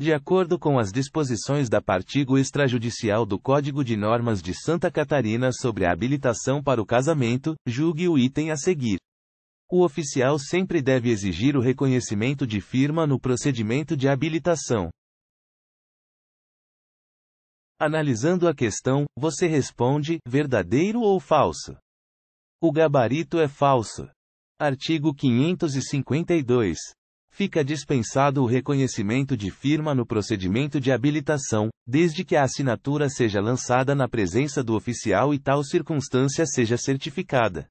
De acordo com as disposições da Partigo Extrajudicial do Código de Normas de Santa Catarina sobre a habilitação para o casamento, julgue o item a seguir. O oficial sempre deve exigir o reconhecimento de firma no procedimento de habilitação. Analisando a questão, você responde: verdadeiro ou falso? O gabarito é falso. Artigo 552 fica dispensado o reconhecimento de firma no procedimento de habilitação, desde que a assinatura seja lançada na presença do oficial e tal circunstância seja certificada.